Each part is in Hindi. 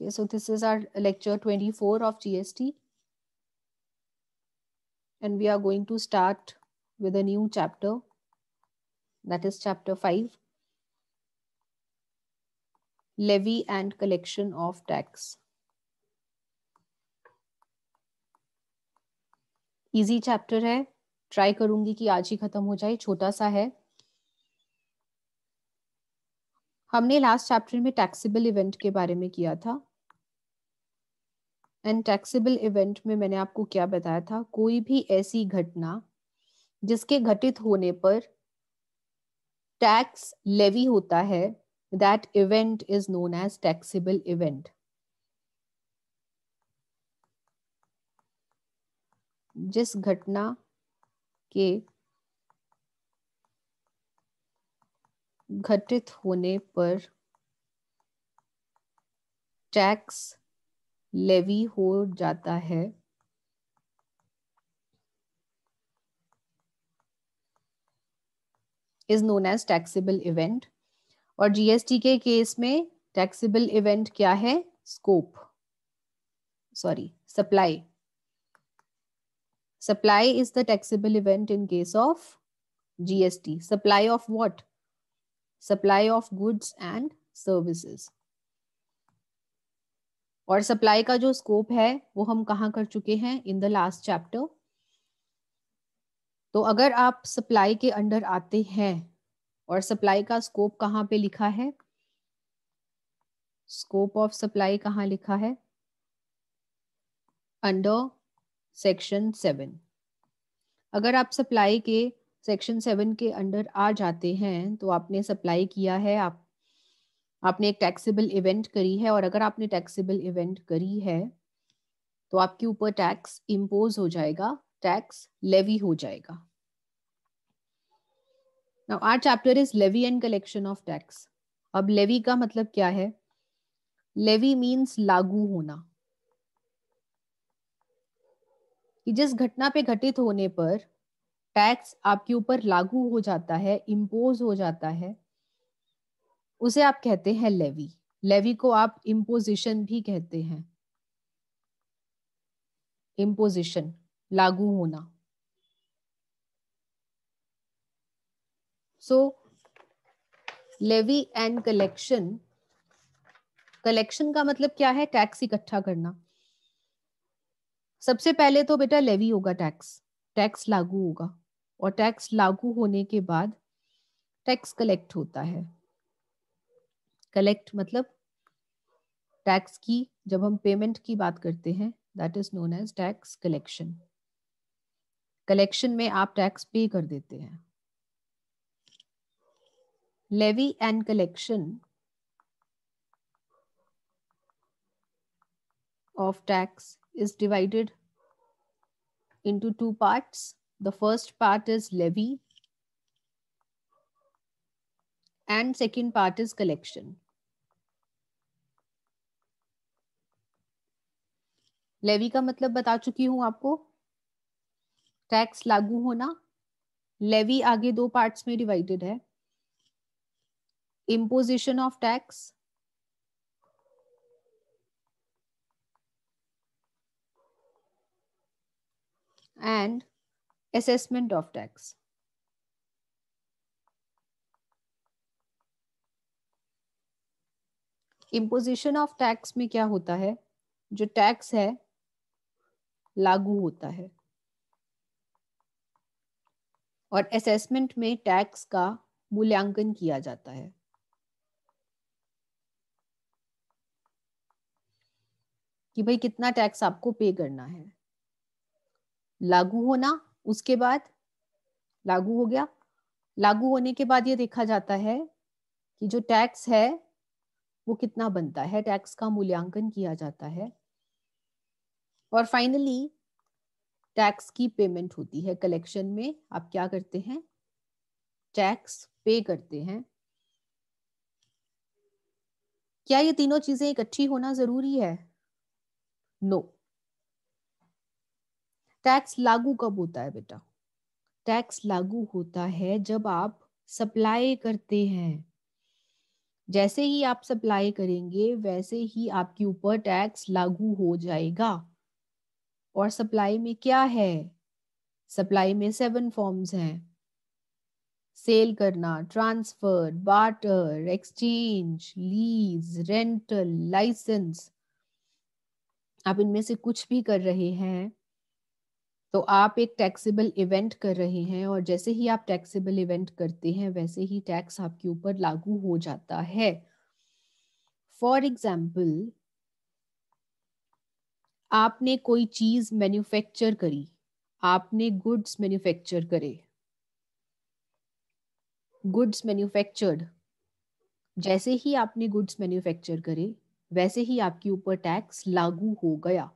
Okay, so this is our lecture 24 of GST. And we are going to start with a new chapter. That is chapter 5. Levy and collection of tax. easy chapter hai try karungi ki aaj hi khatam ho jaye chhota sa hai हमने लास्ट चैप्टर में टैक्सीबल इवेंट के बारे में किया था एंड टैक्सीबल इवेंट में मैंने आपको क्या बताया था कोई भी ऐसी घटना जिसके घटित होने पर टैक्स लेवी होता है that event is known as taxable event जिस घटना के घटित होने पर टैक्स लेवी हो जाता है is known as taxable event और जीएसटी के केस में टैक्सेबल इवेंट क्या है scope sorry supply supply is the taxable event in case of GST supply of what supply of goods and services और सप्लाई का जो स्कोप है वो हम कहा कर चुके हैं इन द लास्ट चैप्टर तो अगर आप सप्लाई के अंडर आते हैं और सप्लाई का स्कोप कहाँ पे लिखा है स्कोप ऑफ सप्लाई कहाँ लिखा है अंडर सेक्शन सेवन अगर आप सप्लाई के सेक्शन सेवन के अंडर आ जाते हैं तो आपने सप्लाई किया है आप आपने एक टैक्सेबल इवेंट करी है और अगर आपने टैक्सेबल इवेंट करी है तो आपके ऊपर टैक्स इम्पोज हो जाएगा टैक्स लेवी हो जाएगा now our chapter is levy and collection of tax अब लेवी का मतलब क्या है लेवी मीन्स लागू होना कि जिस घटना पे घटित होने पर टैक्स आपके ऊपर लागू हो जाता है इम्पोज हो जाता है उसे आप कहते हैं लेवी लेवी को आप इम्पोजिशन भी कहते हैं इम्पोजिशन लागू होना so levy and collection collection का मतलब क्या है टैक्स इकट्ठा करना सबसे पहले तो बेटा लेवी होगा टैक्स टैक्स लागू होगा और टैक्स लागू होने के बाद टैक्स कलेक्ट होता है कलेक्ट मतलब टैक्स की जब हम पेमेंट की बात करते हैं that is known as tax collection collection में आप टैक्स पे कर देते हैं levy and collection of tax is divided into two parts the first part is levy and second part is collection levy का मतलब बता चुकी हूं आपको टैक्स लागू होना लेवी आगे दो पार्ट्स में डिवाइडेड है imposition of tax and assessment of tax. Imposition of tax में क्या होता है जो टैक्स है लागू होता है और असेसमेंट में टैक्स का मूल्यांकन किया जाता है कि भाई कितना टैक्स आपको पे करना है लागू होना उसके बाद लागू हो गया लागू होने के बाद ये देखा जाता है कि जो टैक्स है वो कितना बनता है टैक्स का मूल्यांकन किया जाता है और फाइनली टैक्स की पेमेंट होती है कलेक्शन में आप क्या करते हैं टैक्स पे करते हैं क्या ये तीनों चीजें इकट्ठी होना जरूरी है नो no. टैक्स लागू कब होता है बेटा टैक्स लागू होता है जब आप सप्लाई करते हैं जैसे ही आप सप्लाई करेंगे वैसे ही आपके ऊपर टैक्स लागू हो जाएगा और सप्लाई में क्या है सप्लाई में सेवन फॉर्म्स हैं सेल करना transfer barter exchange lease rental licence आप इनमें से कुछ भी कर रहे हैं तो आप एक टैक्सेबल इवेंट कर रहे हैं और जैसे ही आप टैक्सेबल इवेंट करते हैं वैसे ही टैक्स आपके ऊपर लागू हो जाता है फॉर एग्जाम्पल आपने कोई चीज मैन्युफैक्चर करी आपने गुड्स मैन्युफैक्चर करे गुड्स मैन्युफैक्चर्ड जैसे ही आपने गुड्स मैन्युफैक्चर करे वैसे ही आपके ऊपर टैक्स लागू हो गया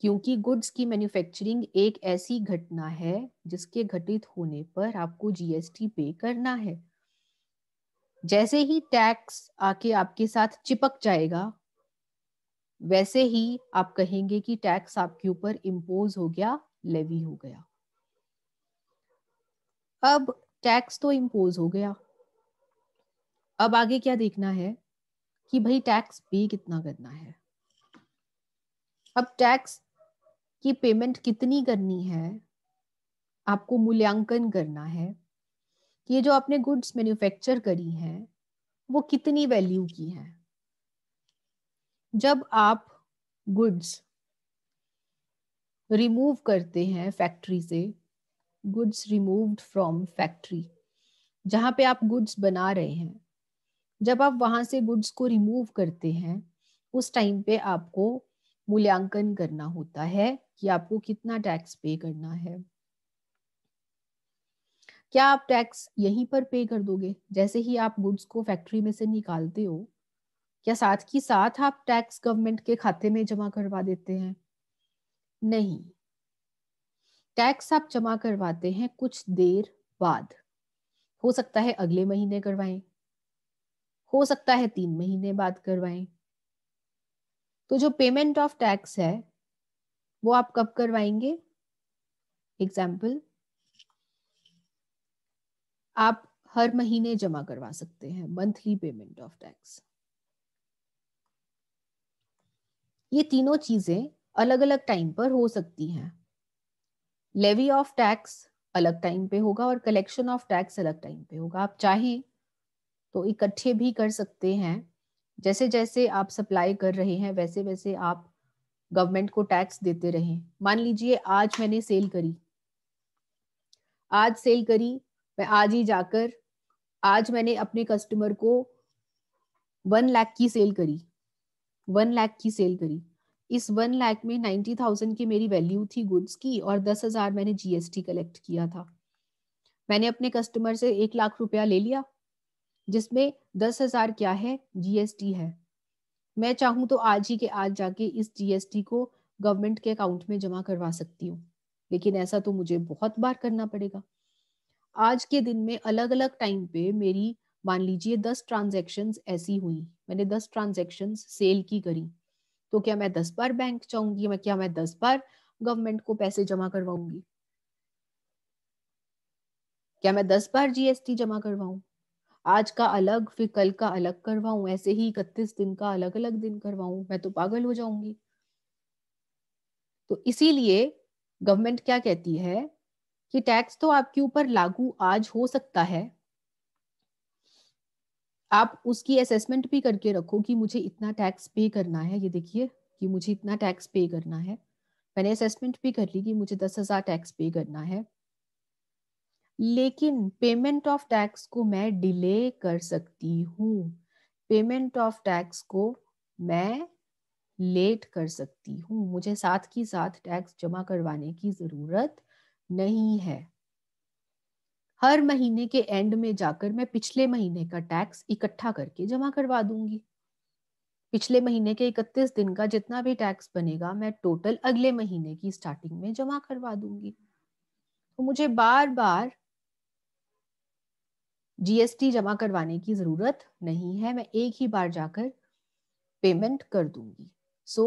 क्योंकि गुड्स की मैन्युफैक्चरिंग एक ऐसी घटना है जिसके घटित होने पर आपको जीएसटी पे करना है जैसे ही टैक्स आके आपके साथ चिपक जाएगा वैसे ही आप कहेंगे कि टैक्स आपके ऊपर इम्पोज हो गया लेवी हो गया अब टैक्स तो इम्पोज हो गया अब आगे क्या देखना है कि भाई टैक्स पे कितना करना है अब टैक्स कि पेमेंट कितनी करनी है आपको मूल्यांकन करना है कि ये जो आपने गुड्स मैन्युफैक्चर करी हैं वो कितनी वैल्यू की है जब आप गुड्स रिमूव करते हैं फैक्ट्री से गुड्स रिमूव्ड फ्रॉम फैक्ट्री जहाँ पे आप गुड्स बना रहे हैं जब आप वहाँ से गुड्स को रिमूव करते हैं उस टाइम पे आपको मूल्यांकन करना होता है कि आपको कितना टैक्स पे करना है क्या आप टैक्स यहीं पर पे कर दोगे जैसे ही आप गुड्स को फैक्ट्री में से निकालते हो क्या साथ की साथ आप टैक्स गवर्नमेंट के खाते में जमा करवा देते हैं नहीं टैक्स आप जमा करवाते हैं कुछ देर बाद हो सकता है अगले महीने करवाएं हो सकता है तीन महीने बाद करवाएं तो जो पेमेंट ऑफ टैक्स है वो आप कब करवाएंगे एग्जाम्पल आप हर महीने जमा करवा सकते हैं मंथली पेमेंट ऑफ टैक्स ये तीनों चीजें अलग अलग टाइम पर हो सकती हैं लेवी ऑफ टैक्स अलग टाइम पे होगा और कलेक्शन ऑफ टैक्स अलग टाइम पे होगा आप चाहें तो इकट्ठे भी कर सकते हैं जैसे जैसे आप सप्लाई कर रहे हैं वैसे वैसे आप गवर्नमेंट को टैक्स देते रहे मान लीजिए आज मैंने सेल करी आज सेल करी मैं आज ही जाकर आज मैंने अपने कस्टमर को वन लाख की सेल करी वन लाख की सेल करी इस वन लाख में नाइन्टी थाउजेंड की मेरी वैल्यू थी गुड्स की और दस हजार मैंने जीएसटी कलेक्ट किया था मैंने अपने कस्टमर से एक लाख रुपया ले लिया जिसमें दस हजार क्या है जीएसटी है मैं चाहूं तो आज ही के आज जाके इस जीएसटी को गवर्नमेंट के अकाउंट में जमा करवा सकती हूँ लेकिन ऐसा तो मुझे बहुत बार करना पड़ेगा आज के दिन में अलग अलग टाइम पे मेरी मान लीजिए दस ट्रांजेक्शन ऐसी हुई मैंने दस ट्रांजेक्शन सेल की करी तो क्या मैं दस बार बैंक जाऊंगी मैं क्या मैं दस बार गवर्नमेंट को पैसे जमा करवाऊंगी क्या मैं दस बार जीएसटी जमा करवाऊं आज का अलग फिर कल का अलग करवाऊं ऐसे ही इकतीस दिन का अलग अलग दिन करवाऊं मैं तो पागल हो जाऊंगी तो इसीलिए गवर्नमेंट क्या कहती है कि टैक्स तो आपके ऊपर लागू आज हो सकता है आप उसकी असेसमेंट भी करके रखो कि मुझे इतना टैक्स पे करना है ये देखिए कि मुझे इतना टैक्स पे करना है मैंने असेसमेंट भी कर ली कि मुझे दस हजार टैक्स पे करना है लेकिन पेमेंट ऑफ टैक्स को मैं डिले कर सकती हूँ पेमेंट ऑफ टैक्स को मैं लेट कर सकती हूँ मुझे साथ ही साथ टैक्स जमा करवाने की जरूरत नहीं है हर महीने के एंड में जाकर मैं पिछले महीने का टैक्स इकट्ठा करके जमा करवा दूंगी पिछले महीने के 31 दिन का जितना भी टैक्स बनेगा मैं टोटल अगले महीने की स्टार्टिंग में जमा करवा दूंगी तो मुझे बार बार जीएसटी जमा करवाने की जरूरत नहीं है मैं एक ही बार जाकर पेमेंट कर दूंगी सो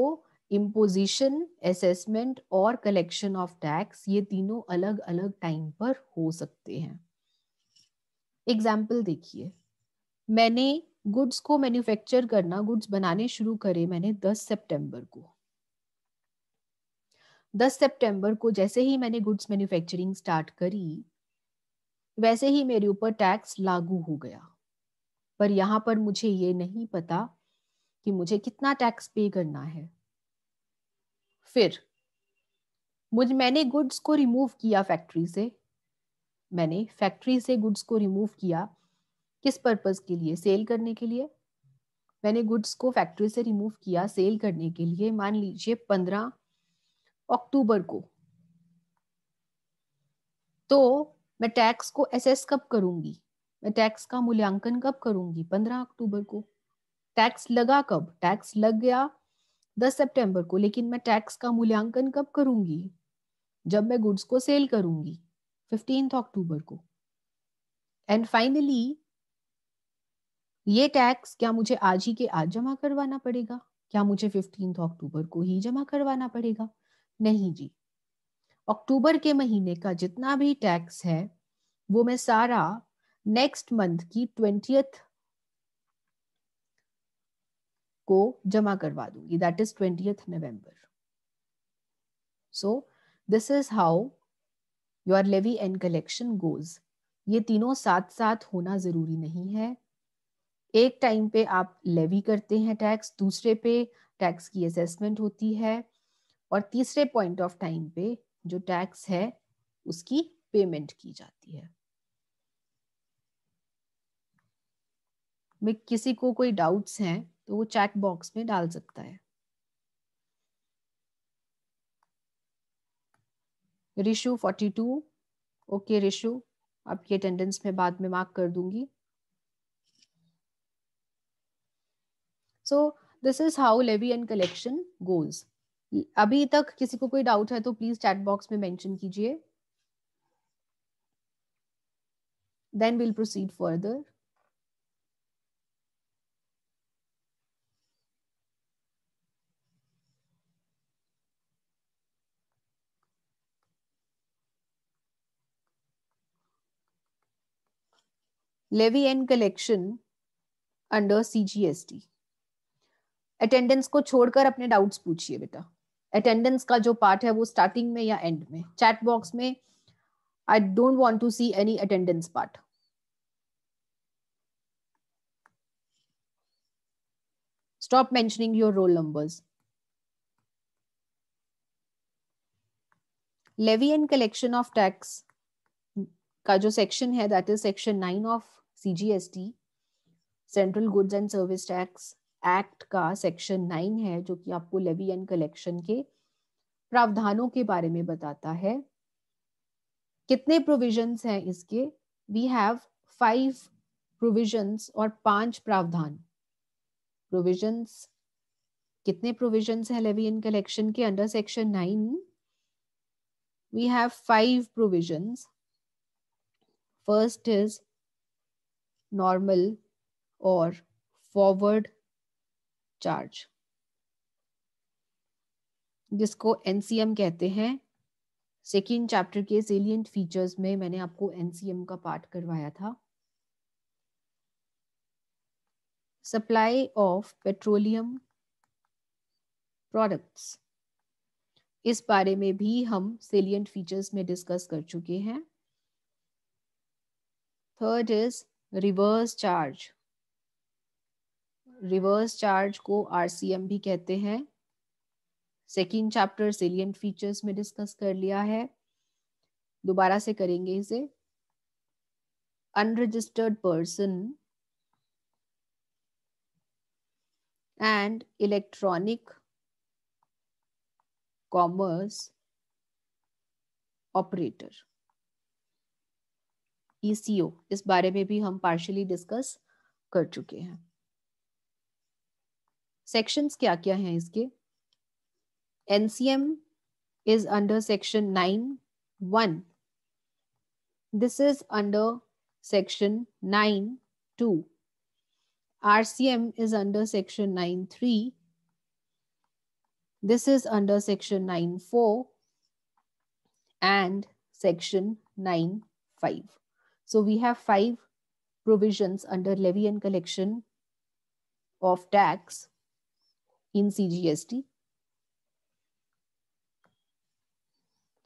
इम्पोजिशन असेसमेंट और कलेक्शन ऑफ टैक्स ये तीनों अलग अलग टाइम पर हो सकते हैं एग्जाम्पल देखिए मैंने गुड्स को मैन्युफैक्चर करना गुड्स बनाने शुरू करे मैंने 10 सितंबर को 10 सितंबर को जैसे ही मैंने गुड्स मैन्युफैक्चरिंग स्टार्ट करी वैसे ही मेरे ऊपर टैक्स लागू हो गया पर यहाँ पर मुझे ये नहीं पता कि मुझे कितना टैक्स पे करना है फिर मुझ मैंने गुड्स को रिमूव किया फैक्ट्री से मैंने फैक्ट्री से गुड्स को रिमूव किया किस पर्पस के लिए सेल करने के लिए मैंने गुड्स को फैक्ट्री से रिमूव किया सेल करने के लिए मान लीजिए पंद्रह अक्टूबर को तो मैं टैक्स को एसेस कब करूंगी मैं टैक्स का मूल्यांकन कब करूंगी पंद्रह अक्टूबर को टैक्स लगा कब टैक्स लग गया दस सितंबर को लेकिन मैं टैक्स का मूल्यांकन कब करूंगी जब मैं गुड्स को सेल करूंगी फिफ्टीन अक्टूबर को एंड फाइनली ये टैक्स क्या मुझे आज ही के आज जमा करवाना पड़ेगा क्या मुझे फिफ्टीन अक्टूबर को ही जमा करवाना पड़ेगा नहीं जी अक्टूबर के महीने का जितना भी टैक्स है वो मैं सारा नेक्स्ट मंथ की ट्वेंटियथ को जमा करवा दूंगी that is twentieth November so this is how your levy and collection goes ये तीनों साथ साथ होना जरूरी नहीं है एक टाइम पे आप लेवी करते हैं टैक्स दूसरे पे टैक्स की असेसमेंट होती है और तीसरे पॉइंट ऑफ टाइम पे जो टैक्स है उसकी पेमेंट की जाती है किसी को कोई डाउट्स हैं तो वो चैट बॉक्स में डाल सकता है रिशु 42 ओके रिशु आपकी अटेंडेंस में बाद में मार्क कर दूंगी so this is how levy and collection goals अभी तक किसी को कोई डाउट है तो प्लीज चैट बॉक्स में मेंशन कीजिए then will proceed further and collection under C G S T attendance को छोड़कर अपने डाउट्स पूछिए बेटा अटेंडेंस का जो पार्ट है वो स्टार्टिंग में या एंड में चैट बॉक्स में I don't want to see any attendance part stop mentioning your roll numbers levy and collection of tax का जो सेक्शन है that is section nine of CGST central goods and service tax act का सेक्शन नाइन है जो कि आपको लेवी एंड कलेक्शन के प्रावधानों के बारे में बताता है कितने प्रोविजंस हैं इसके वी हैव फाइव प्रोविजंस और पांच प्रावधान प्रोविजंस कितने प्रोविजंस हैं लेवी एंड कलेक्शन के under section nine we have five provisions first is normal और फॉरवर्ड चार्ज जिसको एनसीएम कहते हैं सेकेंड चैप्टर के सेलियंट फीचर्स में मैंने आपको एनसीएम का पार्ट करवाया था सप्लाई ऑफ पेट्रोलियम प्रोडक्ट्स इस बारे में भी हम सेलियंट फीचर्स में डिस्कस कर चुके हैं third is reverse charge reverse charge को आरसीएम भी कहते हैं सेकेंड चैप्टर सेलियंट फीचर्स में डिस्कस कर लिया है दोबारा से करेंगे इसे unregistered person and electronic commerce operator ECO इस बारे में भी हम पार्शली डिस्कस कर चुके हैं सेक्शंस क्या क्या हैं इसके NCM is under section nine one this is under section nine two RCM is under section three. This is under section 9.4 and section 9.5. So we have five provisions under levy and collection of tax in CGST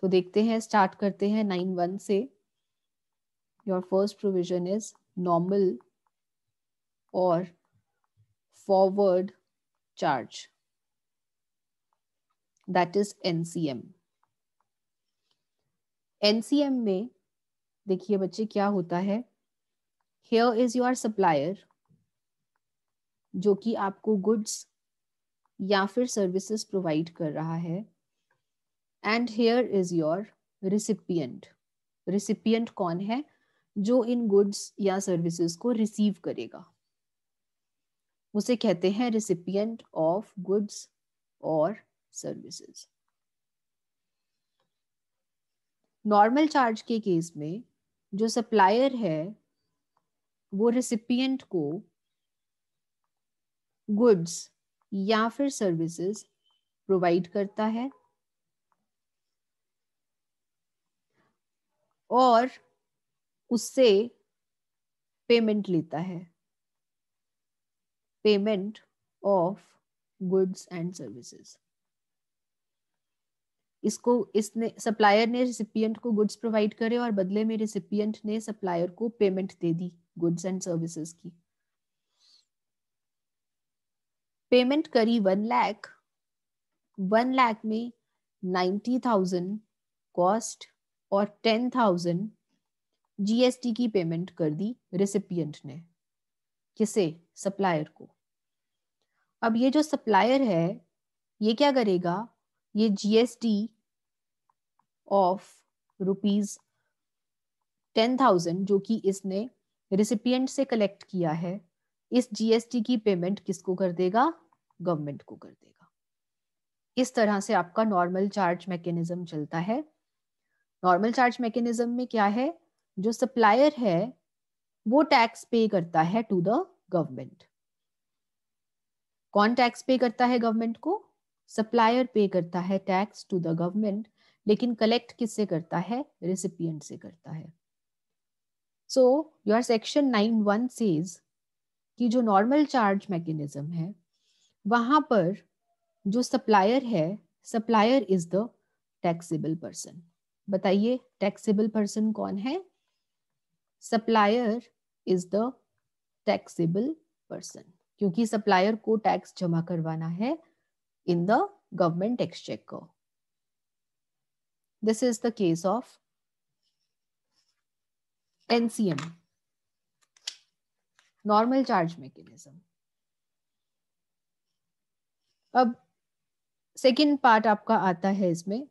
तो देखते हैं स्टार्ट करते हैं नाइन वन से your first provision is normal और forward charge that is NCM NCM में देखिए बच्चे क्या होता है हेयर इज योर सप्लायर जो कि आपको गुड्स या फिर सर्विसेज प्रोवाइड कर रहा है and here is your recipient recipient कौन है जो इन गुड्स या सर्विसेज को रिसीव करेगा उसे कहते हैं रिसिपियंट ऑफ गुड्स और सर्विसेज नॉर्मल चार्ज के केस में जो सप्लायर है वो रिसिपियंट को गुड्स या फिर सर्विसेज प्रोवाइड करता है और उससे पेमेंट लेता है payment of goods and services इसको इसने सप्लायर ने रिसिपियंट को गुड्स प्रोवाइड करे और बदले में रिसिपियंट ने सप्लायर को पेमेंट दे दी गुड्स एंड सर्विसेज की पेमेंट करी वन लाख वन लाख में नाइन्टी थाउजेंड कॉस्ट और टेन थाउजेंड जीएसटी की पेमेंट कर दी रेसिपियंट ने किसे सप्लायर को अब ये जो सप्लायर है ये क्या करेगा ये GST of rupees ten thousand जो कि इसने रिसिपियंट से कलेक्ट किया है इस जीएसटी की पेमेंट किसको कर देगा गवर्नमेंट को कर देगा इस तरह से आपका नॉर्मल चार्ज मैकेनिज्म चलता है नॉर्मल चार्ज मैकेनिज्म में क्या है जो सप्लायर है वो टैक्स पे करता है टू द गवर्नमेंट कौन टैक्स पे करता है गवर्नमेंट को सप्लायर पे करता है टैक्स टू द गवर्नमेंट लेकिन कलेक्ट किससे करता है रिसिपियंट से करता है so your section nine one says कि जो नॉर्मल चार्ज मैकेनिज्म है वहां पर जो सप्लायर है supplier is the taxable person बताइए टैक्सेबल पर्सन कौन है supplier is the taxable person क्योंकि सप्लायर को टैक्स जमा करवाना है इन द गवर्नमेंट को this is the case of NCM normal charge mechanism अब सेकेंड पार्ट आपका आता है इसमें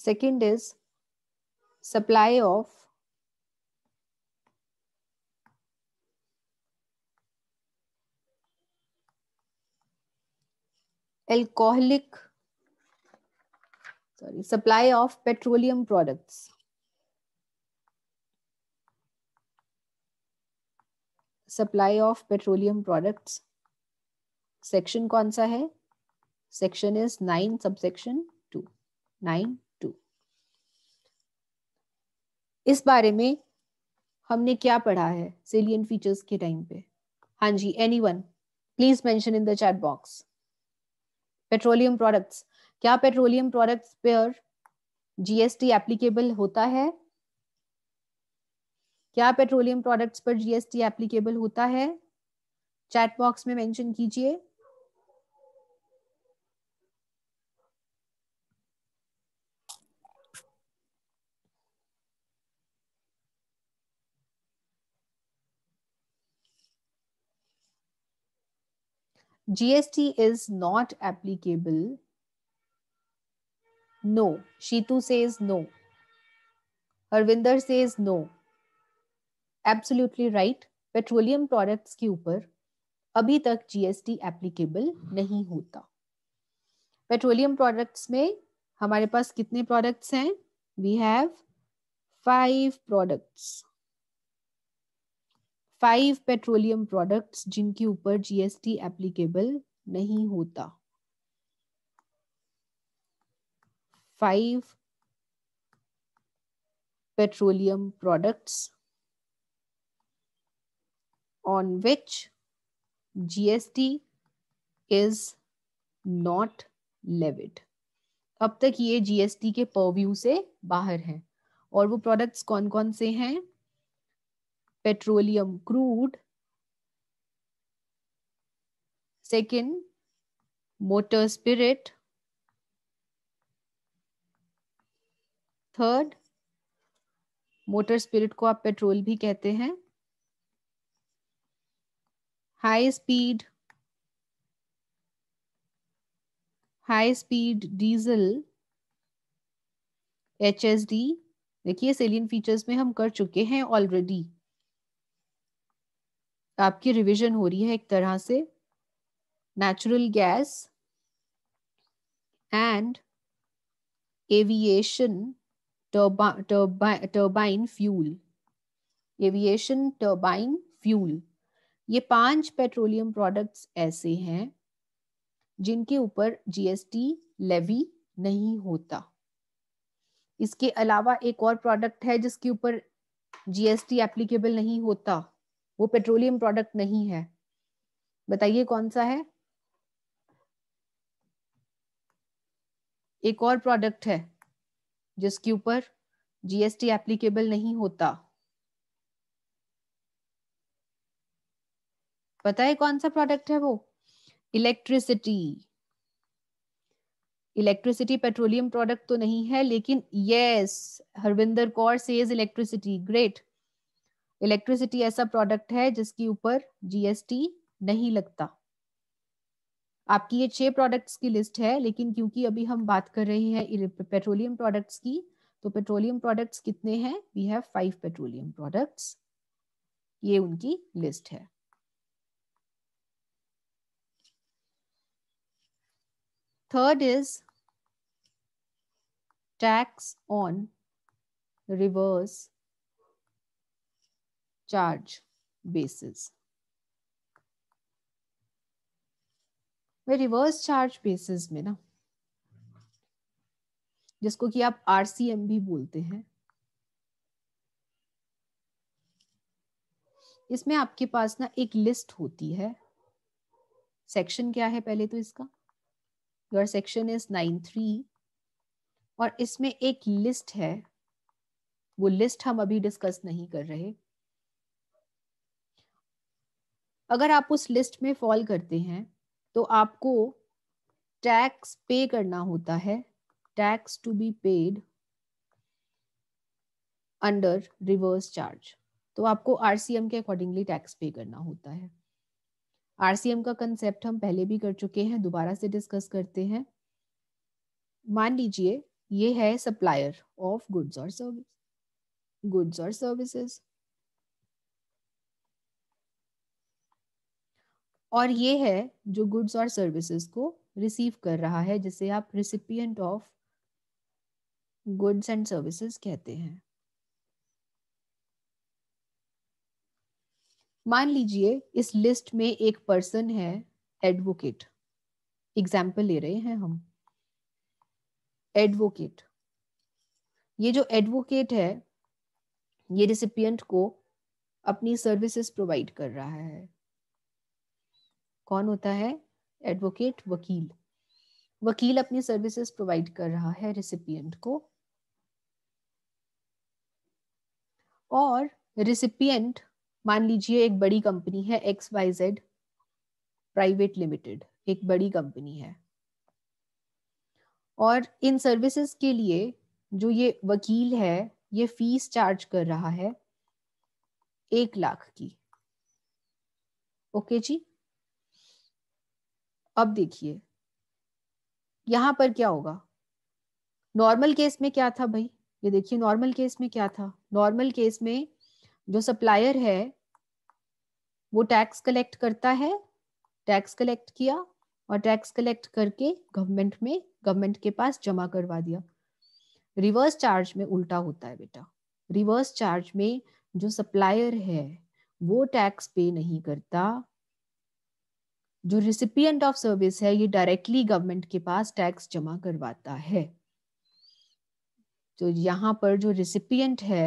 Second is supply of alcoholic sorry supply of petroleum products supply of petroleum products section kaun sa hai section is 9 subsection 2 9 इस बारे में हमने क्या पढ़ा है सेलियन फीचर्स के टाइम पे हाँ जी any one please mention in the chat box petroleum products क्या पेट्रोलियम प्रोडक्ट्स पर जीएसटी एप्लीकेबल होता है क्या पेट्रोलियम प्रोडक्ट्स पर जीएसटी एप्लीकेबल होता है चैट बॉक्स में मेंशन कीजिए GST is not applicable. No. Shitu says no. Harvinder says no. Absolutely right. Petroleum products के ऊपर अभी तक जीएसटी एप्लीकेबल नहीं होता पेट्रोलियम प्रोडक्ट्स में हमारे पास कितने प्रोडक्ट्स हैं we have five products five petroleum products जिनके ऊपर जीएसटी एप्लीकेबल नहीं होता five petroleum products on which GST is not levied अब तक ये जीएसटी के परव्यू से बाहर हैं और वो प्रोडक्ट्स कौन कौन से हैं petroleum crude. Second, motor spirit. Third motor spirit को आप पेट्रोल भी कहते हैं high speed high speed diesel H S D देखिए सेलियन फीचर्स में हम कर चुके हैं ऑलरेडी आपकी रिवीजन हो रही है एक तरह से natural gas and aviation turbine fuel aviation turbine fuel ये पांच पेट्रोलियम प्रोडक्ट्स ऐसे हैं जिनके ऊपर जीएसटी लेवी नहीं होता इसके अलावा एक और प्रोडक्ट है जिसके ऊपर जीएसटी एप्लीकेबल नहीं होता वो पेट्रोलियम प्रोडक्ट नहीं है बताइए कौन सा है एक और प्रोडक्ट है जिसके ऊपर जीएसटी एप्लीकेबल नहीं होता पता है कौन सा प्रोडक्ट है वो इलेक्ट्रिसिटी इलेक्ट्रिसिटी पेट्रोलियम प्रोडक्ट तो नहीं है लेकिन yes Harvinder Kaur says electricity great electricity ऐसा प्रोडक्ट है जिसके ऊपर जीएसटी नहीं लगता आपकी ये छह प्रोडक्ट्स की लिस्ट है लेकिन क्योंकि अभी हम बात कर रहे हैं पेट्रोलियम प्रोडक्ट्स की तो पेट्रोलियम प्रोडक्ट्स कितने हैं we have five petroleum products ये उनकी लिस्ट है third is tax on reverse charge bases. वे रिवर्स चार्ज बेसिस में ना जिसको कि आप आरसीएम भी बोलते हैं इसमें आपके पास ना एक लिस्ट होती है सेक्शन क्या है पहले तो इसका your section is nine three और इसमें एक लिस्ट है वो लिस्ट हम अभी डिस्कस नहीं कर रहे अगर आप उस लिस्ट में फॉल करते हैं तो आपको टैक्स पे करना होता है tax to be paid under reverse charge तो आपको आरसीएम के अकॉर्डिंगली टैक्स पे करना होता है आरसीएम का कंसेप्ट हम पहले भी कर चुके हैं दोबारा से डिस्कस करते हैं मान लीजिए ये है सप्लायर ऑफ गुड्स और सर्विस गुड्स और सर्विसेज और ये है जो गुड्स और सर्विसेज को रिसीव कर रहा है जिसे आप recipient of goods and services कहते हैं मान लीजिए इस लिस्ट में एक पर्सन है एडवोकेट एग्जाम्पल ले रहे हैं हम एडवोकेट ये जो एडवोकेट है ये रिसिपियंट को अपनी सर्विसेज प्रोवाइड कर रहा है कौन होता है एडवोकेट वकील वकील अपनी सर्विसेज प्रोवाइड कर रहा है रिसिपियंट को और रिसिपियंट मान लीजिए एक बड़ी कंपनी है X Y Z private limited एक बड़ी कंपनी है और इन सर्विसेज के लिए जो ये वकील है ये फीस चार्ज कर रहा है एक लाख की ओके जी अब देखिए यहां पर क्या होगा नॉर्मल केस में क्या था भाई ये देखिए नॉर्मल केस में क्या था नॉर्मल केस में जो सप्लायर है वो टैक्स कलेक्ट करता है टैक्स कलेक्ट किया और टैक्स कलेक्ट करके गवर्नमेंट में गवर्नमेंट के पास जमा करवा दिया रिवर्स चार्ज में उल्टा होता है बेटा रिवर्स चार्ज में जो सप्लायर है वो टैक्स पे नहीं करता जो रिसिपियंट ऑफ सर्विस है ये डायरेक्टली गवर्नमेंट के पास टैक्स जमा करवाता है तो यहाँ पर जो रिसिपियंट है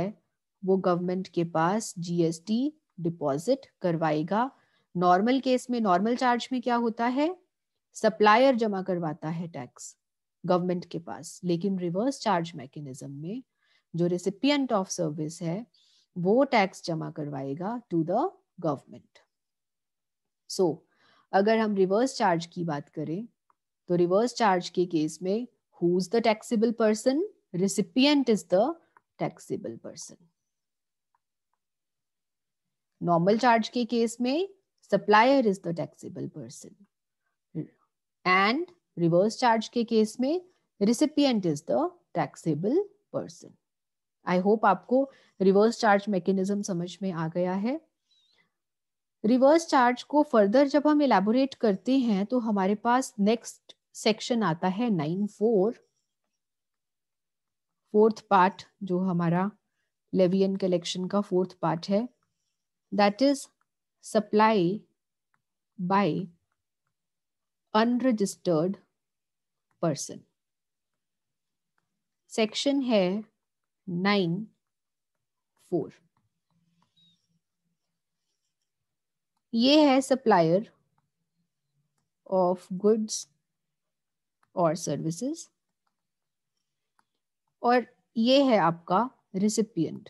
वो गवर्नमेंट के पास जीएसटी डिपॉजिट करवाएगा नॉर्मल केस में नॉर्मल चार्ज में क्या होता है सप्लायर जमा करवाता है टैक्स गवर्नमेंट के पास लेकिन रिवर्स चार्ज मैकेनिज्म में जो रिसिपियंट ऑफ सर्विस है वो टैक्स जमा करवाएगा टू द गवर्नमेंट सो अगर हम रिवर्स चार्ज की बात करें तो रिवर्स चार्ज के केस में who is the taxable person recipient is the taxable person normal charge के केस में supplier is the taxable person and reverse charge के केस में recipient is the taxable person I hope आपको रिवर्स चार्ज मैकेनिज्म समझ में आ गया है रिवर्स चार्ज को फर्दर जब हम इलेबोरेट करते हैं तो हमारे पास नेक्स्ट सेक्शन आता है नाइन फोर फोर्थ पार्ट जो हमारा लेवियन कलेक्शन का फोर्थ पार्ट है that is supply by unregistered person section है नाइन फोर ये है सप्लायर ऑफ गुड्स और सर्विसेज और ये है आपका रिसिपियंट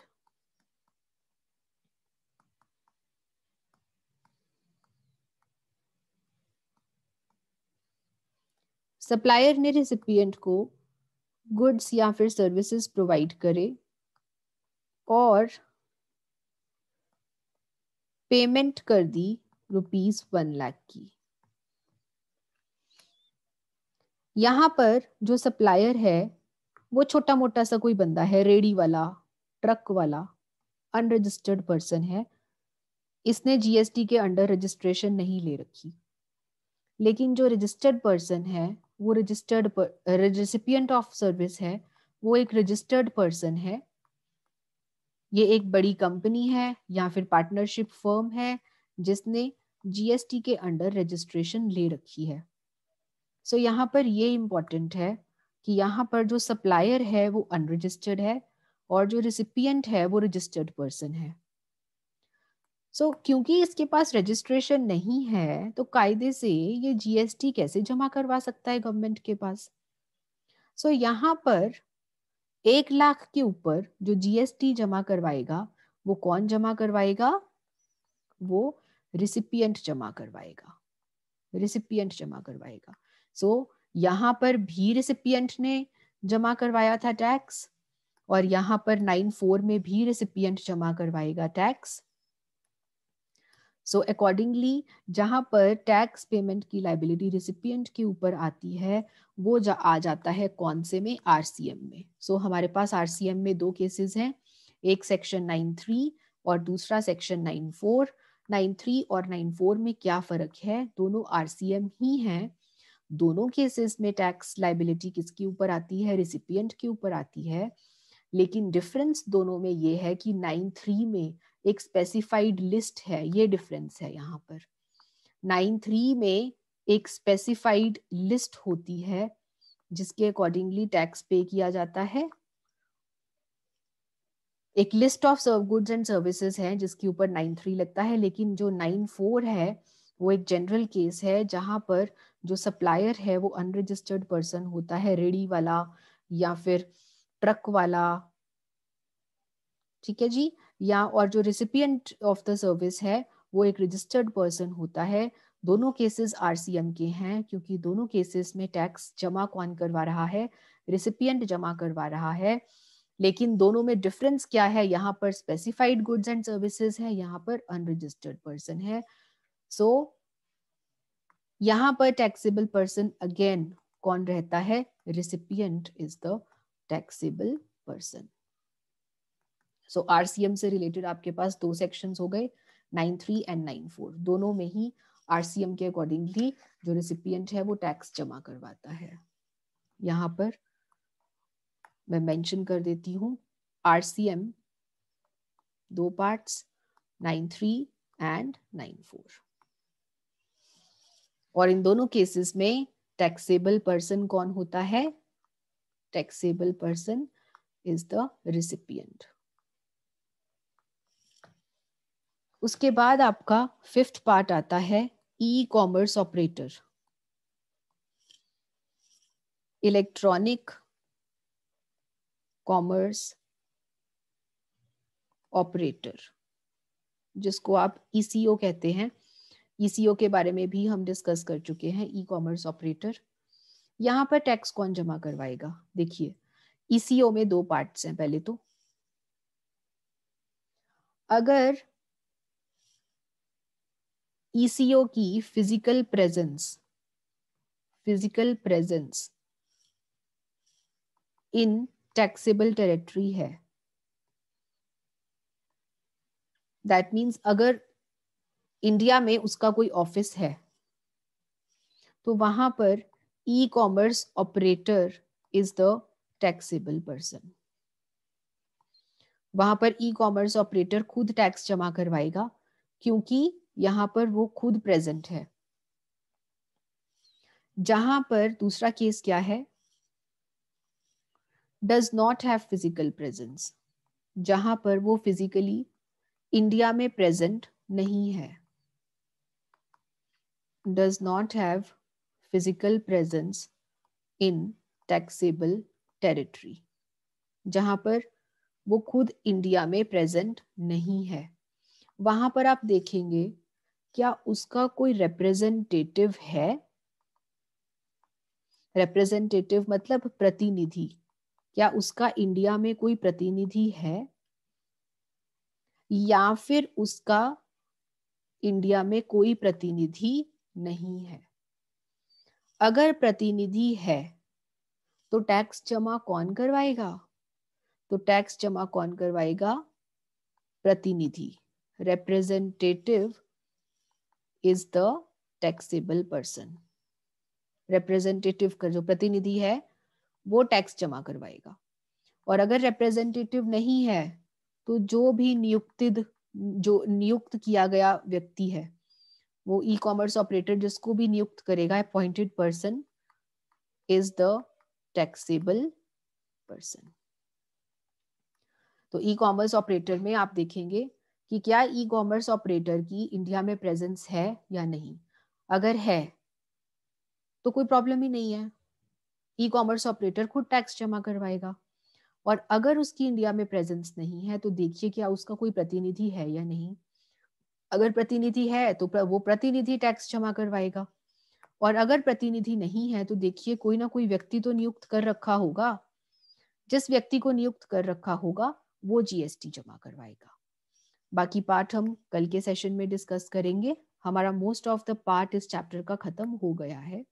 सप्लायर ने रिसिपियंट को गुड्स या फिर सर्विसेज प्रोवाइड करे और पेमेंट कर दी रुपीज वन लाख की यहाँ पर जो सप्लायर है वो छोटा मोटा सा कोई बंदा है रेडी वाला ट्रक वाला अनरजिस्टर्ड पर्सन है इसने जीएसटी के अंडर रजिस्ट्रेशन नहीं ले रखी लेकिन जो रजिस्टर्ड पर्सन है वो रजिस्टर्ड रेसिपियंट ऑफ सर्विस है वो एक रजिस्टर्ड पर्सन है ये एक बड़ी कंपनी है या फिर पार्टनरशिप फर्म है जिसने जीएसटी के अंडर रजिस्ट्रेशन ले रखी है सो so, यहाँ पर ये इम्पोर्टेंट है कि यहाँ पर जो सप्लायर है वो अनरजिस्टर्ड है और जो रिसिपियंट है वो रजिस्टर्ड पर्सन है सो so, क्योंकि इसके पास रजिस्ट्रेशन नहीं है तो कायदे से ये जीएसटी कैसे जमा करवा सकता है गवर्नमेंट के पास सो so, यहाँ पर एक लाख के ऊपर जो जीएसटी जमा करवाएगा वो कौन जमा करवाएगा वो रिसिपियंट जमा करवाएगा रिसिपियंट जमा करवाएगा सो so, यहाँ पर भी रिसिपियंट ने जमा करवाया था टैक्स और यहाँ पर नाइन फोर में भी रिसिपियंट जमा करवाएगा टैक्स सो अकॉर्डिंगली जहाँ पर टैक्स पेमेंट की लाइबिलिटी रिसिपियंट के ऊपर आती है वो जा, आ जाता है कौन से में आरसीएम में सो so, हमारे पास आरसीएम में दो केसेस हैं एक सेक्शन नाइन थ्री और दूसरा section nine four nine three और नाइन फोर में क्या फर्क है दोनों एम ही हैं दोनों केसेस में टैक्स लाइबिलिटी किसके ऊपर आती है रिसिपियंट के ऊपर आती है लेकिन डिफरेंस दोनों में ये है कि नाइन थ्री में एक स्पेसिफाइड लिस्ट है ये डिफरेंस है यहाँ पर नाइन थ्री में एक स्पेसिफाइड लिस्ट होती है जिसके अकॉर्डिंगली टैक्स पे किया जाता है एक list of serve goods and services है जिसके ऊपर नाइन थ्री लगता है लेकिन जो नाइन फोर है वो एक जनरल केस है जहां पर जो सप्लायर है वो अनरजिस्टर्ड पर्सन होता है रेडी वाला या फिर ट्रक वाला ठीक है जी या और जो रिसिपियंट ऑफ द सर्विस है वो एक रजिस्टर्ड पर्सन होता है दोनों केसेस आरसीएम के हैं क्योंकि दोनों केसेस में टैक्स जमा कौन करवा रहा है रिसिपियंट जमा करवा रहा है लेकिन दोनों में डिफरेंस क्या है यहाँ पर स्पेसिफाइड गुड्स एंड सर्विसेज है यहाँ पर अनरजिस्टर्ड पर्सन है सो so, यहाँ पर टैक्सेबल पर्सन अगेन कौन रहता है recipient is the taxable person so RCM से रिलेटेड आपके पास दो सेक्शंस हो गए nine three and nine four दोनों में ही आरसीएम के अकॉर्डिंगली जो रिसिपियंट है वो टैक्स जमा करवाता है यहाँ पर मैं मेंशन कर देती हूँ आरसीएम दो parts nine three and nine four और इन दोनों केसेस में टैक्सेबल पर्सन कौन होता है taxable person is the recipient उसके बाद आपका फिफ्थ पार्ट आता है e commerce operator electronic commerce operator जिसको आप ईसीओ e कहते हैं ईसीओ e के बारे में भी हम डिस्कस कर चुके हैं ई कॉमर्स ऑपरेटर यहाँ पर टैक्स कौन जमा करवाएगा देखिए ईसीओ e में दो पार्ट्स हैं पहले तो अगर ईसीओ e की physical presence physical presence in taxable territory है दैट मीन्स अगर इंडिया में उसका कोई ऑफिस है तो वहां पर e commerce operator is the taxable person वहां पर ई कॉमर्स ऑपरेटर खुद टैक्स जमा करवाएगा क्योंकि यहाँ पर वो खुद प्रेजेंट है जहां पर दूसरा केस क्या है does not have physical presence जहां पर वो फिजिकली इंडिया में प्रेजेंट नहीं है does not have physical presence in taxable territory जहां पर वो खुद इंडिया में प्रेजेंट नहीं है वहां पर आप देखेंगे क्या उसका कोई रिप्रेजेंटेटिव है रिप्रेजेंटेटिव मतलब प्रतिनिधि क्या उसका इंडिया में कोई प्रतिनिधि है या फिर उसका इंडिया में कोई प्रतिनिधि नहीं है अगर प्रतिनिधि है तो टैक्स जमा कौन करवाएगा तो टैक्स जमा कौन करवाएगा प्रतिनिधि representative is the taxable person representative का जो प्रतिनिधि है वो टैक्स जमा करवाएगा और अगर रिप्रेजेंटेटिव नहीं है तो जो भी नियुक्ति जो नियुक्त किया गया व्यक्ति है वो ई कॉमर्स ऑपरेटर जिसको भी नियुक्त करेगा appointed person is the taxable person तो ई कॉमर्स ऑपरेटर में आप देखेंगे कि क्या ई कॉमर्स ऑपरेटर की इंडिया में प्रेजेंस है या नहीं अगर है तो कोई प्रॉब्लम ही नहीं है ई कॉमर्स ऑपरेटर खुद टैक्स जमा करवाएगा और अगर उसकी इंडिया में प्रेजेंस नहीं है तो देखिए क्या उसका कोई प्रतिनिधि है या नहीं अगर प्रतिनिधि है तो वो प्रतिनिधि टैक्स जमा करवाएगा और अगर प्रतिनिधि नहीं है तो देखिए कोई ना कोई व्यक्ति तो नियुक्त कर रखा होगा जिस व्यक्ति को नियुक्त कर रखा होगा वो जीएसटी जमा करवाएगा बाकी पार्ट हम कल के सेशन में डिस्कस करेंगे हमारा मोस्ट ऑफ द पार्ट इस चैप्टर का खत्म हो गया है